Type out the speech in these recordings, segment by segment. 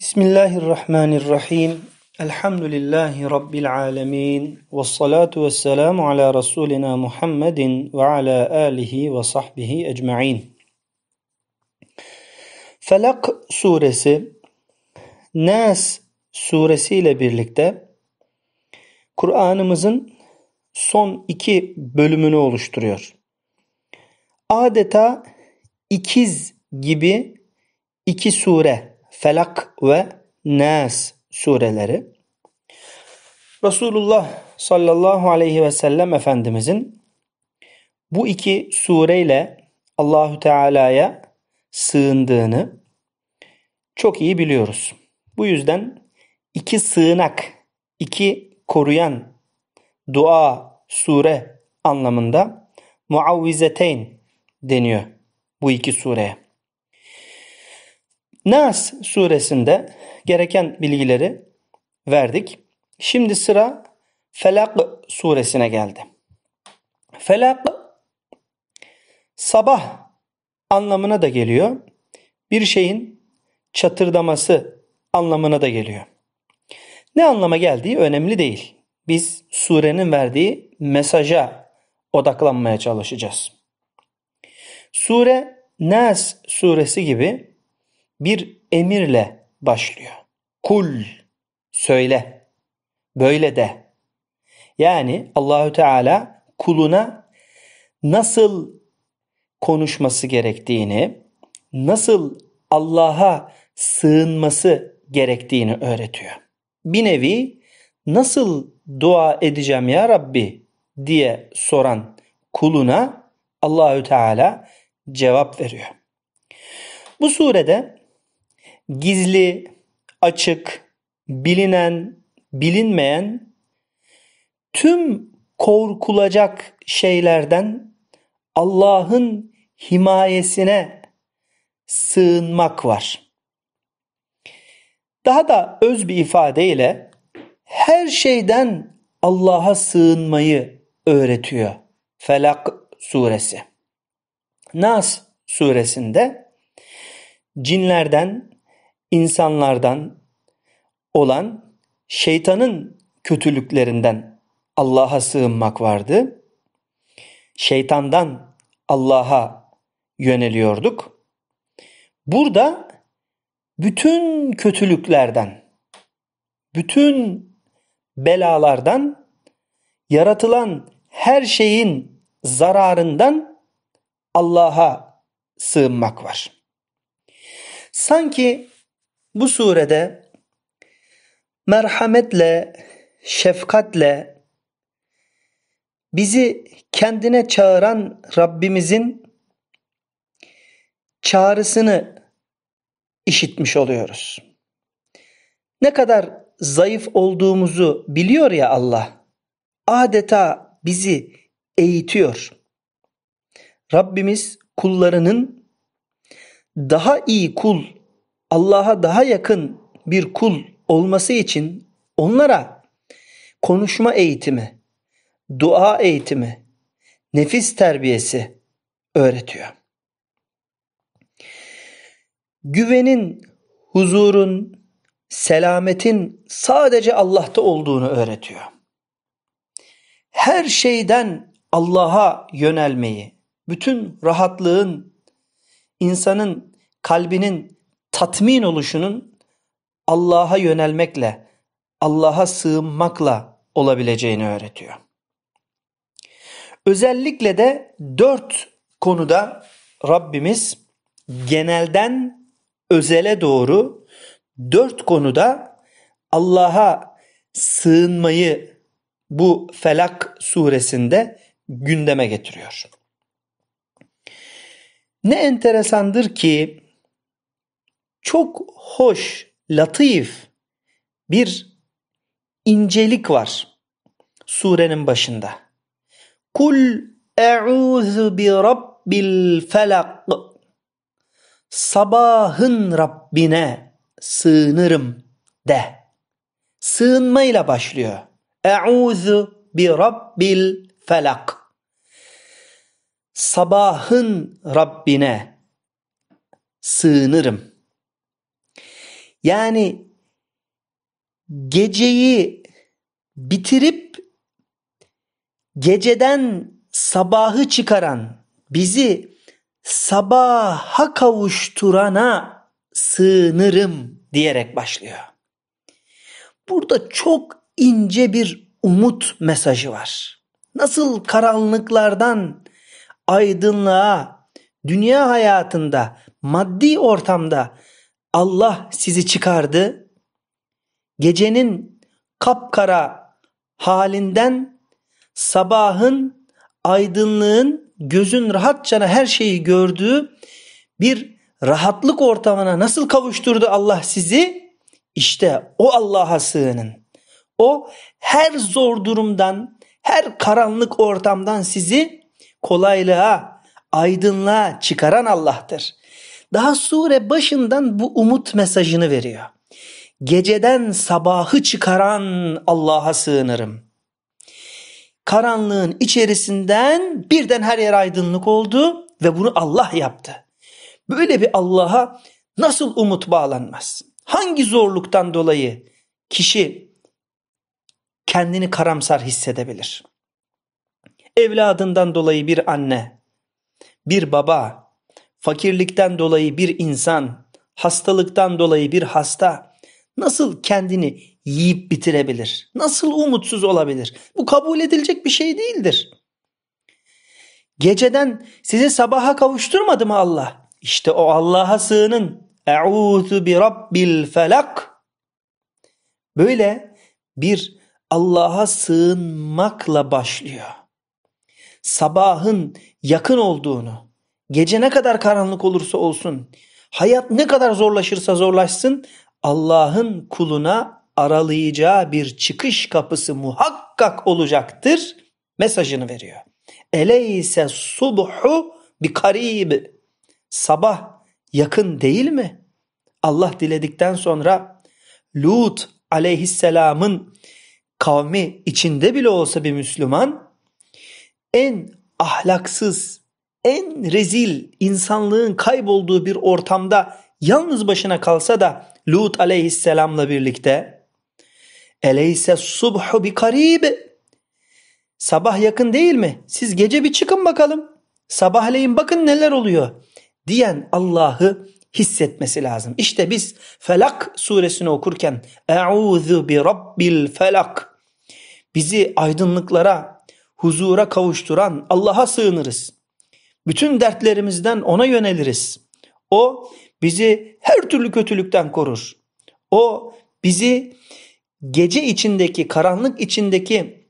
Bismillahirrahmanirrahim. Elhamdülillahi Rabbil alemin. Ve salatu ve selamu ala Resulina Muhammedin ve ala alihi ve sahbihi ecma'in. Felak suresi, Nas suresi ile birlikte Kur'an'ımızın son iki bölümünü oluşturuyor. Adeta ikiz gibi iki sure Felak ve Nas sureleri. Resulullah sallallahu aleyhi ve sellem Efendimizin bu iki sureyle Allahü Teala'ya sığındığını çok iyi biliyoruz. Bu yüzden iki sığınak, iki koruyan dua, sure anlamında muavvizeteyn deniyor bu iki sureye. Nas suresinde gereken bilgileri verdik. Şimdi sıra Felak suresine geldi. Felak sabah anlamına da geliyor. Bir şeyin çatırdaması anlamına da geliyor. Ne anlama geldiği önemli değil. Biz surenin verdiği mesaja odaklanmaya çalışacağız. Sure Nas suresi gibi bir emirle başlıyor. Kul söyle. Böyle de. Yani Allahü Teala kuluna nasıl konuşması gerektiğini, nasıl Allah'a sığınması gerektiğini öğretiyor. Bir nevi nasıl dua edeceğim ya Rabbi diye soran kuluna Allahü Teala cevap veriyor. Bu surede gizli, açık, bilinen, bilinmeyen tüm korkulacak şeylerden Allah'ın himayesine sığınmak var. Daha da öz bir ifadeyle her şeyden Allah'a sığınmayı öğretiyor Felak suresi. Nas suresinde cinlerden, insanlardan olan şeytanın kötülüklerinden Allah'a sığınmak vardı. Şeytandan Allah'a yöneliyorduk. Burada bütün kötülüklerden, bütün belalardan, yaratılan her şeyin zararından Allah'a sığınmak var. Sanki bu surede merhametle, şefkatle bizi kendine çağıran Rabbimizin çağrısını işitmiş oluyoruz. Ne kadar zayıf olduğumuzu biliyor ya Allah. Adeta bizi eğitiyor. Rabbimiz kullarının daha iyi kul Allah'a daha yakın bir kul olması için onlara konuşma eğitimi, dua eğitimi, nefis terbiyesi öğretiyor. Güvenin, huzurun, selametin sadece Allah'ta olduğunu öğretiyor. Her şeyden Allah'a yönelmeyi, bütün rahatlığın, insanın kalbinin tatmin oluşunun Allah'a yönelmekle, Allah'a sığınmakla olabileceğini öğretiyor. Özellikle de dört konuda Rabbimiz genelden özele doğru dört konuda Allah'a sığınmayı bu Felak suresinde gündeme getiriyor. Ne enteresandır ki çok hoş, latif bir incelik var surenin başında. Kul e'ûzu bi rabbil felak. Sabahın Rabbine sığınırım de. Sığınmayla başlıyor. E'ûzu bi rabbil felak. Sabahın Rabbine sığınırım. Yani geceyi bitirip geceden sabahı çıkaran, bizi sabaha kavuşturana sığınırım diyerek başlıyor. Burada çok ince bir umut mesajı var. Nasıl karanlıklardan aydınlığa, dünya hayatında, maddi ortamda Allah sizi çıkardı. Gecenin kapkara halinden sabahın aydınlığın gözün rahatçana her şeyi gördüğü bir rahatlık ortamına nasıl kavuşturdu Allah sizi? İşte o Allah'a sığının. O her zor durumdan, her karanlık ortamdan sizi kolaylığa, aydınlığa çıkaran Allah'tır. Daha sure başından bu umut mesajını veriyor. Geceden sabahı çıkaran Allah'a sığınırım. Karanlığın içerisinden birden her yer aydınlık oldu ve bunu Allah yaptı. Böyle bir Allah'a nasıl umut bağlanmaz? Hangi zorluktan dolayı kişi kendini karamsar hissedebilir? Evladından dolayı bir anne, bir baba fakirlikten dolayı bir insan, hastalıktan dolayı bir hasta nasıl kendini yiyip bitirebilir? Nasıl umutsuz olabilir? Bu kabul edilecek bir şey değildir. Geceden sizi sabaha kavuşturmadı mı Allah? İşte o Allah'a sığının. Eûzu bi rabbil felak. Böyle bir Allah'a sığınmakla başlıyor. Sabahın yakın olduğunu, Gece ne kadar karanlık olursa olsun, hayat ne kadar zorlaşırsa zorlaşsın, Allah'ın kuluna aralayacağı bir çıkış kapısı muhakkak olacaktır mesajını veriyor. Eleyse subhu bir karibi, Sabah yakın değil mi? Allah diledikten sonra Lut aleyhisselamın kavmi içinde bile olsa bir Müslüman en ahlaksız en rezil insanlığın kaybolduğu bir ortamda yalnız başına kalsa da Lut aleyhisselamla birlikte eleyse subhu bi karib sabah yakın değil mi? Siz gece bir çıkın bakalım. Sabahleyin bakın neler oluyor diyen Allah'ı hissetmesi lazım. İşte biz Felak suresini okurken Euzu bi rabbil felak bizi aydınlıklara, huzura kavuşturan Allah'a sığınırız. Bütün dertlerimizden ona yöneliriz. O bizi her türlü kötülükten korur. O bizi gece içindeki, karanlık içindeki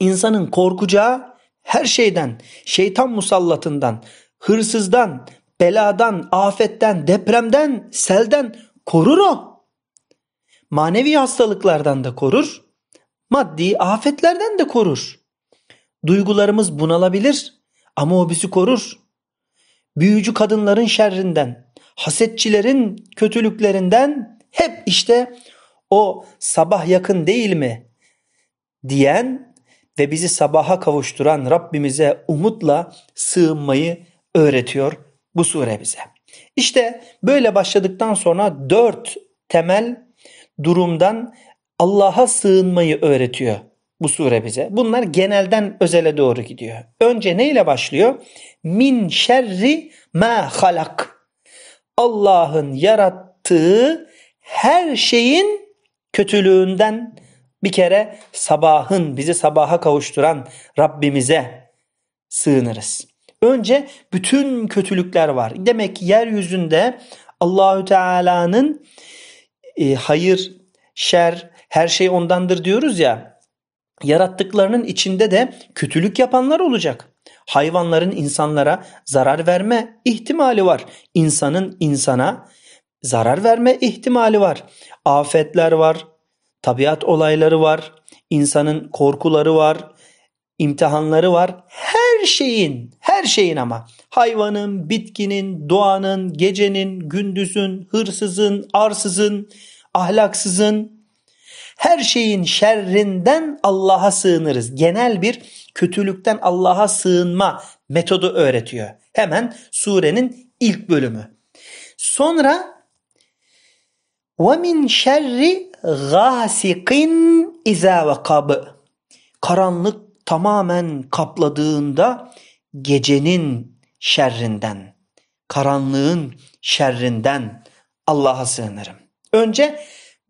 insanın korkacağı her şeyden, şeytan musallatından, hırsızdan, beladan, afetten, depremden, selden korur o. Manevi hastalıklardan da korur, maddi afetlerden de korur. Duygularımız bunalabilir, ama o bizi korur. Büyücü kadınların şerrinden, hasetçilerin kötülüklerinden hep işte o sabah yakın değil mi diyen ve bizi sabaha kavuşturan Rabbimize umutla sığınmayı öğretiyor bu sure bize. İşte böyle başladıktan sonra dört temel durumdan Allah'a sığınmayı öğretiyor bu sure bize. Bunlar genelden özele doğru gidiyor. Önce neyle başlıyor? Min şerri ma halak. Allah'ın yarattığı her şeyin kötülüğünden bir kere sabahın bizi sabaha kavuşturan Rabbimize sığınırız. Önce bütün kötülükler var. Demek ki yeryüzünde Allahü Teala'nın e, hayır, şer, her şey ondandır diyoruz ya Yarattıklarının içinde de kötülük yapanlar olacak. Hayvanların insanlara zarar verme ihtimali var. İnsanın insana zarar verme ihtimali var. Afetler var, tabiat olayları var, insanın korkuları var, imtihanları var. Her şeyin, her şeyin ama hayvanın, bitkinin, doğanın, gecenin, gündüzün, hırsızın, arsızın, ahlaksızın, her şeyin şerrinden Allah'a sığınırız. Genel bir kötülükten Allah'a sığınma metodu öğretiyor. Hemen surenin ilk bölümü. Sonra وَمِنْ شَرِّ غَاسِقٍ اِذَا وَقَبِ Karanlık tamamen kapladığında gecenin şerrinden, karanlığın şerrinden Allah'a sığınırım. Önce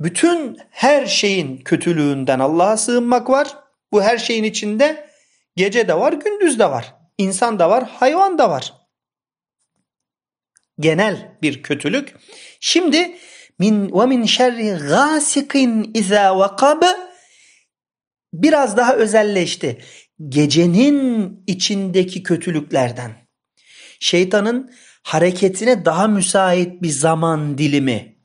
bütün her şeyin kötülüğünden Allah'a sığınmak var. Bu her şeyin içinde gece de var, gündüz de var. İnsan da var, hayvan da var. Genel bir kötülük. Şimdi min ve min şerri gasikin iza vakab biraz daha özelleşti. Gecenin içindeki kötülüklerden. Şeytanın hareketine daha müsait bir zaman dilimi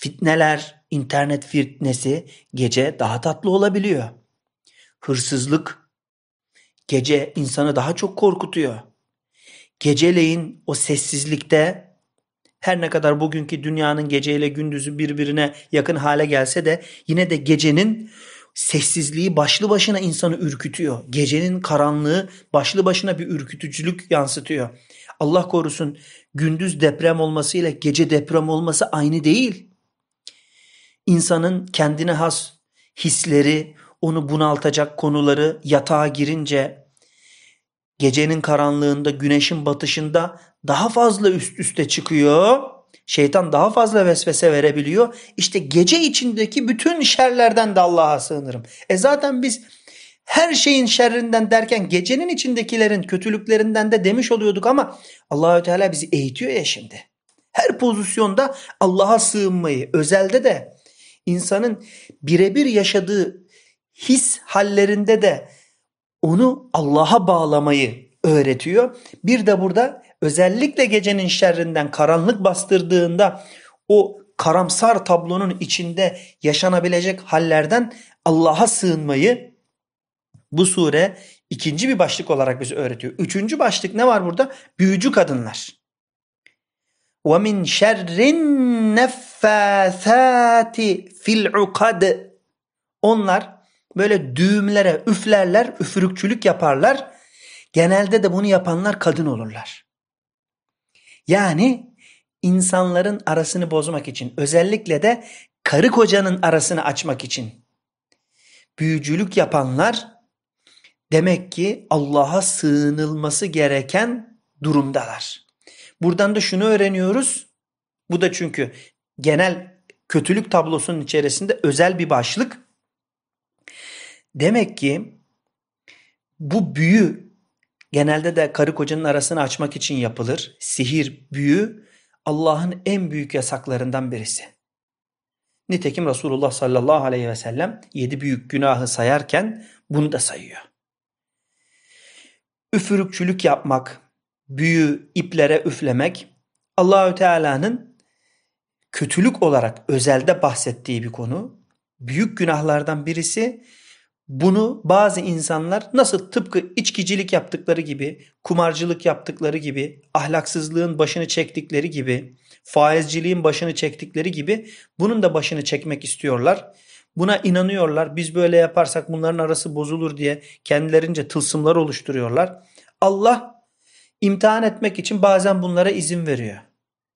Fitneler, internet fitnesi gece daha tatlı olabiliyor. Hırsızlık gece insanı daha çok korkutuyor. Geceleyin o sessizlikte her ne kadar bugünkü dünyanın geceyle gündüzü birbirine yakın hale gelse de yine de gecenin sessizliği başlı başına insanı ürkütüyor. Gecenin karanlığı başlı başına bir ürkütücülük yansıtıyor. Allah korusun gündüz deprem olmasıyla gece deprem olması aynı değil insanın kendine has hisleri, onu bunaltacak konuları yatağa girince gecenin karanlığında, güneşin batışında daha fazla üst üste çıkıyor. Şeytan daha fazla vesvese verebiliyor. İşte gece içindeki bütün şerlerden de Allah'a sığınırım. E zaten biz her şeyin şerrinden derken gecenin içindekilerin kötülüklerinden de demiş oluyorduk ama Allahü Teala bizi eğitiyor ya şimdi. Her pozisyonda Allah'a sığınmayı, özelde de insanın birebir yaşadığı his hallerinde de onu Allah'a bağlamayı öğretiyor. Bir de burada özellikle gecenin şerrinden karanlık bastırdığında o karamsar tablonun içinde yaşanabilecek hallerden Allah'a sığınmayı bu sure ikinci bir başlık olarak bize öğretiyor. Üçüncü başlık ne var burada? Büyücü kadınlar. وَمِنْ شَرِّ النَّفَّاثَاتِ fil الْعُقَدِ Onlar böyle düğümlere üflerler, üfürükçülük yaparlar. Genelde de bunu yapanlar kadın olurlar. Yani insanların arasını bozmak için, özellikle de karı kocanın arasını açmak için büyücülük yapanlar demek ki Allah'a sığınılması gereken durumdalar. Buradan da şunu öğreniyoruz. Bu da çünkü genel kötülük tablosunun içerisinde özel bir başlık. Demek ki bu büyü genelde de karı kocanın arasını açmak için yapılır. Sihir, büyü Allah'ın en büyük yasaklarından birisi. Nitekim Resulullah sallallahu aleyhi ve sellem yedi büyük günahı sayarken bunu da sayıyor. Üfürükçülük yapmak, büyü, iplere üflemek Allahü Teala'nın kötülük olarak özelde bahsettiği bir konu. Büyük günahlardan birisi bunu bazı insanlar nasıl tıpkı içkicilik yaptıkları gibi, kumarcılık yaptıkları gibi, ahlaksızlığın başını çektikleri gibi, faizciliğin başını çektikleri gibi bunun da başını çekmek istiyorlar. Buna inanıyorlar. Biz böyle yaparsak bunların arası bozulur diye kendilerince tılsımlar oluşturuyorlar. Allah imtihan etmek için bazen bunlara izin veriyor.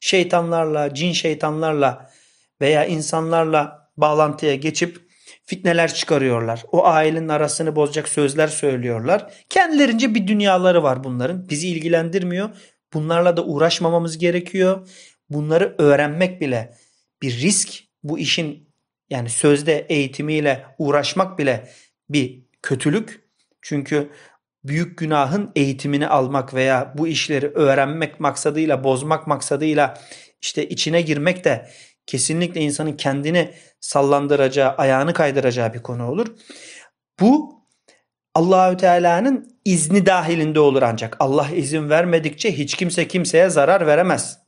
Şeytanlarla, cin şeytanlarla veya insanlarla bağlantıya geçip fitneler çıkarıyorlar. O ailenin arasını bozacak sözler söylüyorlar. Kendilerince bir dünyaları var bunların. Bizi ilgilendirmiyor. Bunlarla da uğraşmamamız gerekiyor. Bunları öğrenmek bile bir risk. Bu işin yani sözde eğitimiyle uğraşmak bile bir kötülük. Çünkü büyük günahın eğitimini almak veya bu işleri öğrenmek maksadıyla, bozmak maksadıyla işte içine girmek de kesinlikle insanın kendini sallandıracağı, ayağını kaydıracağı bir konu olur. Bu Allahü Teala'nın izni dahilinde olur ancak. Allah izin vermedikçe hiç kimse kimseye zarar veremez.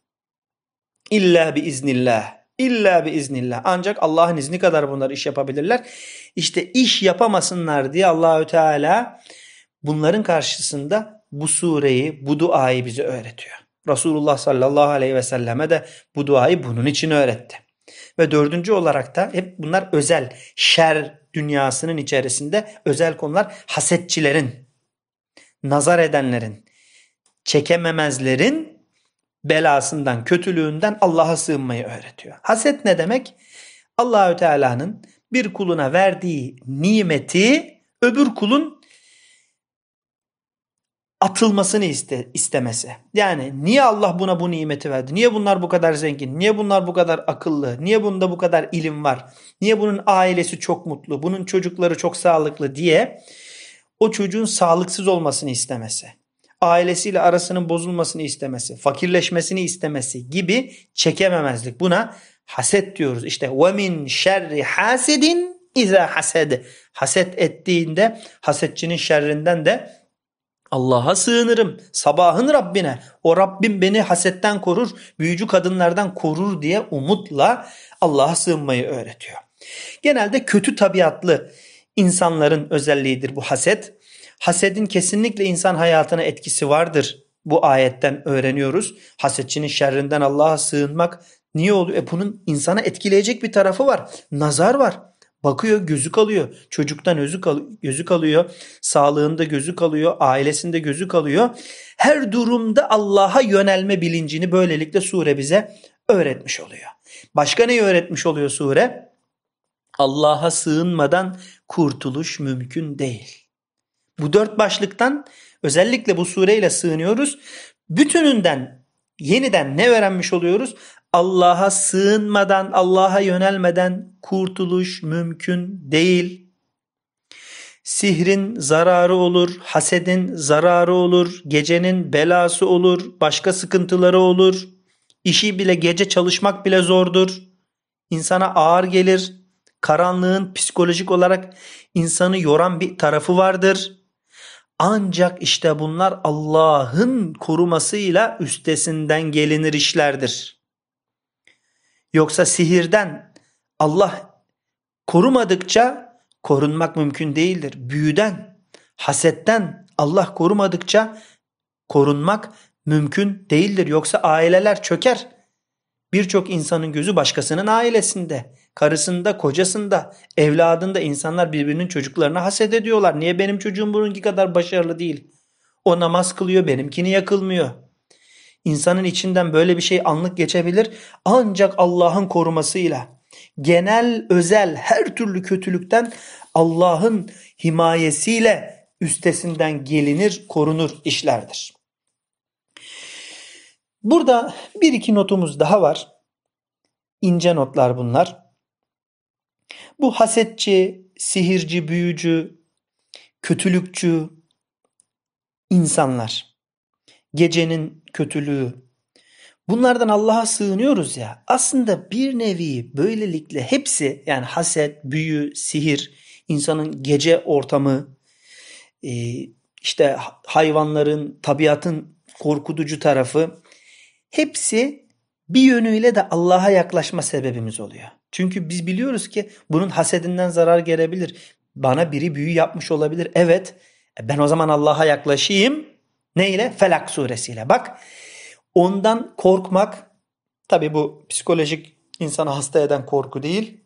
İlla bi iznillah. İlla bi iznillah. Ancak Allah'ın izni kadar bunlar iş yapabilirler. İşte iş yapamasınlar diye Allahü Teala Bunların karşısında bu sureyi, bu duayı bize öğretiyor. Resulullah sallallahu aleyhi ve selleme de bu duayı bunun için öğretti. Ve dördüncü olarak da hep bunlar özel şer dünyasının içerisinde özel konular hasetçilerin, nazar edenlerin, çekememezlerin belasından, kötülüğünden Allah'a sığınmayı öğretiyor. Haset ne demek? Allahü Teala'nın bir kuluna verdiği nimeti öbür kulun atılmasını iste, istemesi. Yani niye Allah buna bu nimeti verdi? Niye bunlar bu kadar zengin? Niye bunlar bu kadar akıllı? Niye bunda bu kadar ilim var? Niye bunun ailesi çok mutlu? Bunun çocukları çok sağlıklı diye o çocuğun sağlıksız olmasını istemesi. Ailesiyle arasının bozulmasını istemesi, fakirleşmesini istemesi gibi çekememezlik. Buna haset diyoruz. İşte ve min şerri hasedin iza hased. Haset ettiğinde hasetçinin şerrinden de Allah'a sığınırım sabahın Rabbine o Rabbim beni hasetten korur büyücü kadınlardan korur diye umutla Allah'a sığınmayı öğretiyor. Genelde kötü tabiatlı insanların özelliğidir bu haset. Hasedin kesinlikle insan hayatına etkisi vardır. Bu ayetten öğreniyoruz. Hasetçinin şerrinden Allah'a sığınmak niye oluyor? E bunun insana etkileyecek bir tarafı var. Nazar var. Bakıyor gözü kalıyor. Çocuktan özü kal gözü kalıyor. Sağlığında gözü kalıyor. Ailesinde gözü kalıyor. Her durumda Allah'a yönelme bilincini böylelikle sure bize öğretmiş oluyor. Başka neyi öğretmiş oluyor sure? Allah'a sığınmadan kurtuluş mümkün değil. Bu dört başlıktan özellikle bu sureyle sığınıyoruz. Bütününden yeniden ne öğrenmiş oluyoruz? Allah'a sığınmadan, Allah'a yönelmeden kurtuluş mümkün değil. Sihrin zararı olur, hasedin zararı olur, gecenin belası olur, başka sıkıntıları olur. İşi bile gece çalışmak bile zordur. İnsana ağır gelir. Karanlığın psikolojik olarak insanı yoran bir tarafı vardır. Ancak işte bunlar Allah'ın korumasıyla üstesinden gelinir işlerdir. Yoksa sihirden Allah korumadıkça korunmak mümkün değildir. Büyüden, hasetten Allah korumadıkça korunmak mümkün değildir. Yoksa aileler çöker. Birçok insanın gözü başkasının ailesinde, karısında, kocasında, evladında insanlar birbirinin çocuklarına haset ediyorlar. Niye benim çocuğum bununki kadar başarılı değil? O namaz kılıyor, benimkini yakılmıyor. İnsanın içinden böyle bir şey anlık geçebilir ancak Allah'ın korumasıyla. Genel, özel her türlü kötülükten Allah'ın himayesiyle üstesinden gelinir, korunur işlerdir. Burada bir iki notumuz daha var. İnce notlar bunlar. Bu hasetçi, sihirci, büyücü, kötülükçü insanlar gecenin kötülüğü. Bunlardan Allah'a sığınıyoruz ya. Aslında bir nevi böylelikle hepsi yani haset, büyü, sihir, insanın gece ortamı, e, işte hayvanların, tabiatın korkutucu tarafı hepsi bir yönüyle de Allah'a yaklaşma sebebimiz oluyor. Çünkü biz biliyoruz ki bunun hasedinden zarar gelebilir. Bana biri büyü yapmış olabilir. Evet e, ben o zaman Allah'a yaklaşayım ne ile? Felak suresiyle. Bak ondan korkmak tabi bu psikolojik insanı hasta eden korku değil.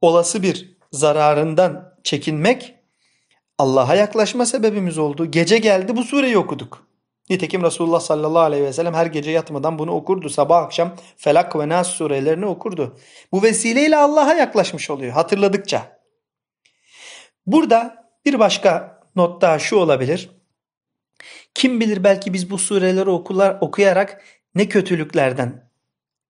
Olası bir zararından çekinmek Allah'a yaklaşma sebebimiz oldu. Gece geldi bu sureyi okuduk. Nitekim Resulullah sallallahu aleyhi ve sellem her gece yatmadan bunu okurdu. Sabah akşam Felak ve Nas surelerini okurdu. Bu vesileyle Allah'a yaklaşmış oluyor hatırladıkça. Burada bir başka not daha şu olabilir. Kim bilir belki biz bu sureleri okular, okuyarak ne kötülüklerden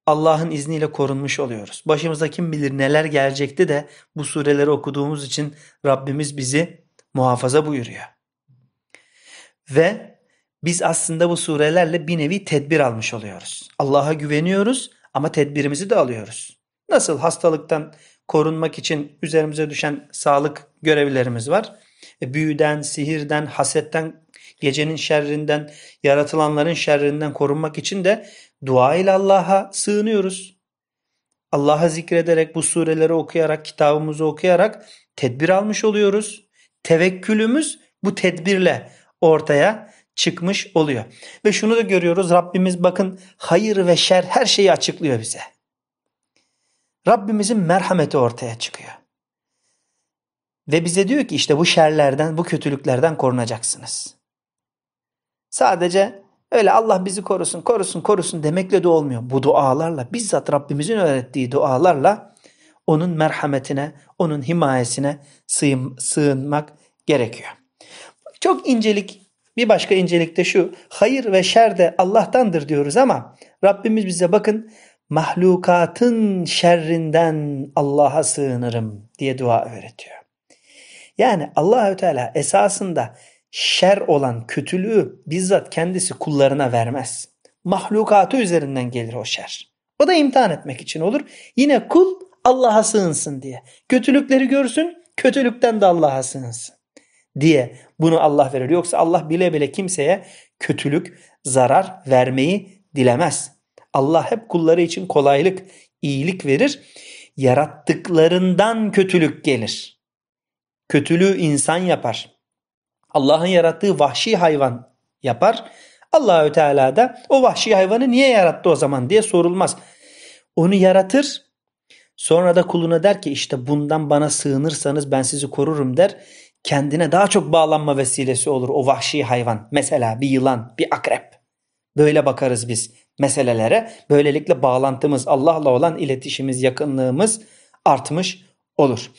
Allah'ın izniyle korunmuş oluyoruz. Başımıza kim bilir neler gelecekti de bu sureleri okuduğumuz için Rabbimiz bizi muhafaza buyuruyor. Ve biz aslında bu surelerle bir nevi tedbir almış oluyoruz. Allah'a güveniyoruz ama tedbirimizi de alıyoruz. Nasıl hastalıktan korunmak için üzerimize düşen sağlık görevlerimiz var. E, büyüden, sihirden, hasetten Gecenin şerrinden, yaratılanların şerrinden korunmak için de dua ile Allah'a sığınıyoruz. Allah'a zikrederek, bu sureleri okuyarak, kitabımızı okuyarak tedbir almış oluyoruz. Tevekkülümüz bu tedbirle ortaya çıkmış oluyor. Ve şunu da görüyoruz Rabbimiz bakın hayır ve şer her şeyi açıklıyor bize. Rabbimizin merhameti ortaya çıkıyor. Ve bize diyor ki işte bu şerlerden, bu kötülüklerden korunacaksınız. Sadece öyle Allah bizi korusun, korusun, korusun demekle de olmuyor. Bu dualarla, bizzat Rabbimizin öğrettiği dualarla onun merhametine, onun himayesine sığınmak gerekiyor. Çok incelik, bir başka incelik de şu. Hayır ve şer de Allah'tandır diyoruz ama Rabbimiz bize bakın mahlukatın şerrinden Allah'a sığınırım diye dua öğretiyor. Yani Allahü Teala esasında şer olan kötülüğü bizzat kendisi kullarına vermez. Mahlukatı üzerinden gelir o şer. O da imtihan etmek için olur. Yine kul Allah'a sığınsın diye. Kötülükleri görsün, kötülükten de Allah'a sığınsın diye bunu Allah verir. Yoksa Allah bile bile kimseye kötülük, zarar vermeyi dilemez. Allah hep kulları için kolaylık, iyilik verir. Yarattıklarından kötülük gelir. Kötülüğü insan yapar. Allah'ın yarattığı vahşi hayvan yapar. Allahü Teala da o vahşi hayvanı niye yarattı o zaman diye sorulmaz. Onu yaratır. Sonra da kuluna der ki işte bundan bana sığınırsanız ben sizi korurum der. Kendine daha çok bağlanma vesilesi olur o vahşi hayvan. Mesela bir yılan, bir akrep. Böyle bakarız biz meselelere. Böylelikle bağlantımız, Allah'la olan iletişimimiz, yakınlığımız artmış olur.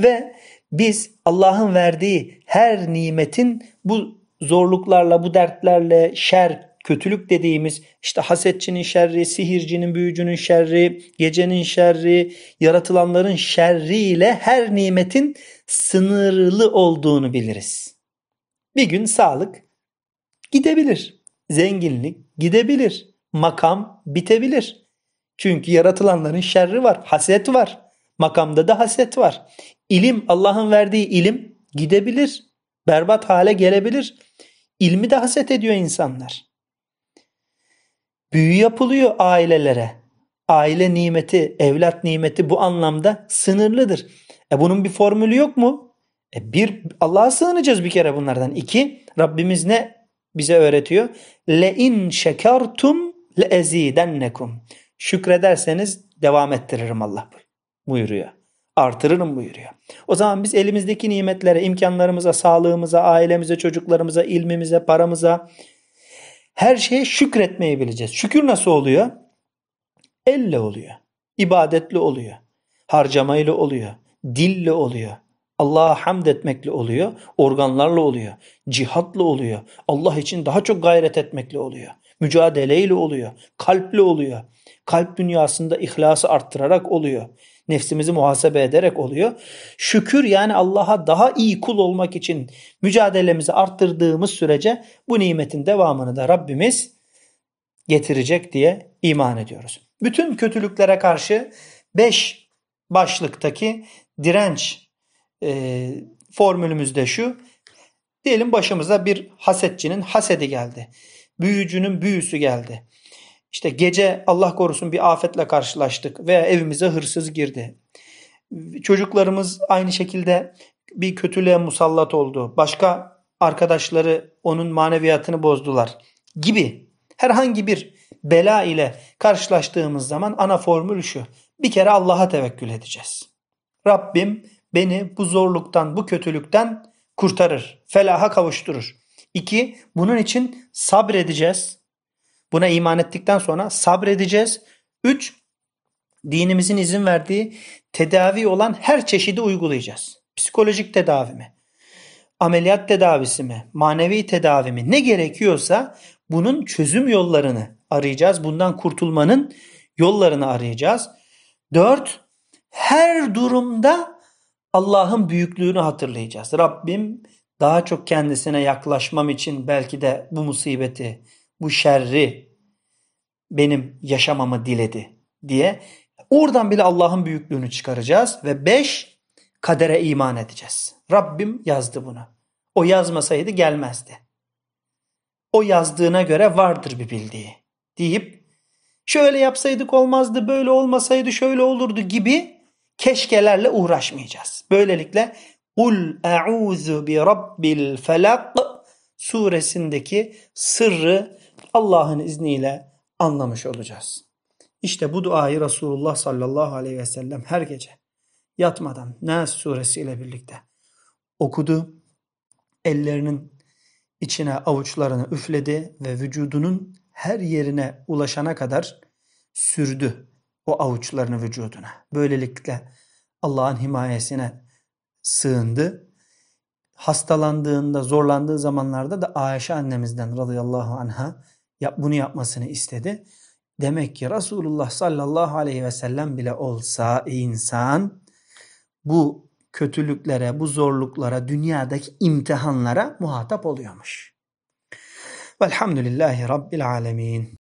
Ve biz Allah'ın verdiği her nimetin bu zorluklarla, bu dertlerle, şer, kötülük dediğimiz işte hasetçinin şerri, sihircinin, büyücünün şerri, gecenin şerri, yaratılanların şerriyle her nimetin sınırlı olduğunu biliriz. Bir gün sağlık gidebilir, zenginlik gidebilir, makam bitebilir. Çünkü yaratılanların şerri var, haset var. Makamda da haset var. İlim Allah'ın verdiği ilim gidebilir. Berbat hale gelebilir. İlmi de haset ediyor insanlar. Büyü yapılıyor ailelere. Aile nimeti, evlat nimeti bu anlamda sınırlıdır. E bunun bir formülü yok mu? E bir Allah'a sığınacağız bir kere bunlardan. İki Rabbimiz ne bize öğretiyor? Le in şekertum le ezidennekum. Şükrederseniz devam ettiririm Allah buyuruyor artırırım buyuruyor. O zaman biz elimizdeki nimetlere, imkanlarımıza, sağlığımıza, ailemize, çocuklarımıza, ilmimize, paramıza her şeye şükretmeyi bileceğiz. Şükür nasıl oluyor? Elle oluyor. İbadetle oluyor. Harcamayla oluyor. Dille oluyor. Allah'a hamd etmekle oluyor, organlarla oluyor, cihatla oluyor, Allah için daha çok gayret etmekle oluyor, mücadeleyle oluyor, kalple oluyor, kalp dünyasında ihlası arttırarak oluyor. Nefsimizi muhasebe ederek oluyor. Şükür yani Allah'a daha iyi kul olmak için mücadelemizi arttırdığımız sürece bu nimetin devamını da Rabbimiz getirecek diye iman ediyoruz. Bütün kötülüklere karşı 5 başlıktaki direnç e, formülümüz de şu. Diyelim başımıza bir hasetçinin hasedi geldi. Büyücünün büyüsü geldi. İşte gece Allah korusun bir afetle karşılaştık veya evimize hırsız girdi. Çocuklarımız aynı şekilde bir kötülüğe musallat oldu. Başka arkadaşları onun maneviyatını bozdular gibi herhangi bir bela ile karşılaştığımız zaman ana formül şu. Bir kere Allah'a tevekkül edeceğiz. Rabbim beni bu zorluktan, bu kötülükten kurtarır, felaha kavuşturur. İki, bunun için sabredeceğiz. Buna iman ettikten sonra sabredeceğiz. Üç, dinimizin izin verdiği tedavi olan her çeşidi uygulayacağız. Psikolojik tedavi mi? Ameliyat tedavisi mi? Manevi tedavi mi? Ne gerekiyorsa bunun çözüm yollarını arayacağız. Bundan kurtulmanın yollarını arayacağız. Dört, her durumda Allah'ın büyüklüğünü hatırlayacağız. Rabbim daha çok kendisine yaklaşmam için belki de bu musibeti bu şerri benim yaşamamı diledi diye oradan bile Allah'ın büyüklüğünü çıkaracağız ve beş kadere iman edeceğiz. Rabbim yazdı bunu. O yazmasaydı gelmezdi. O yazdığına göre vardır bir bildiği deyip şöyle yapsaydık olmazdı, böyle olmasaydı şöyle olurdu gibi keşkelerle uğraşmayacağız. Böylelikle Kul e'ûzu bi rabbil felak suresindeki sırrı Allah'ın izniyle anlamış olacağız. İşte bu duayı Resulullah sallallahu aleyhi ve sellem her gece yatmadan Nas suresi ile birlikte okudu. Ellerinin içine avuçlarını üfledi ve vücudunun her yerine ulaşana kadar sürdü o avuçlarını vücuduna. Böylelikle Allah'ın himayesine sığındı hastalandığında, zorlandığı zamanlarda da Ayşe annemizden radıyallahu anha yap, bunu yapmasını istedi. Demek ki Resulullah sallallahu aleyhi ve sellem bile olsa insan bu kötülüklere, bu zorluklara, dünyadaki imtihanlara muhatap oluyormuş. Velhamdülillahi Rabbil Alemin.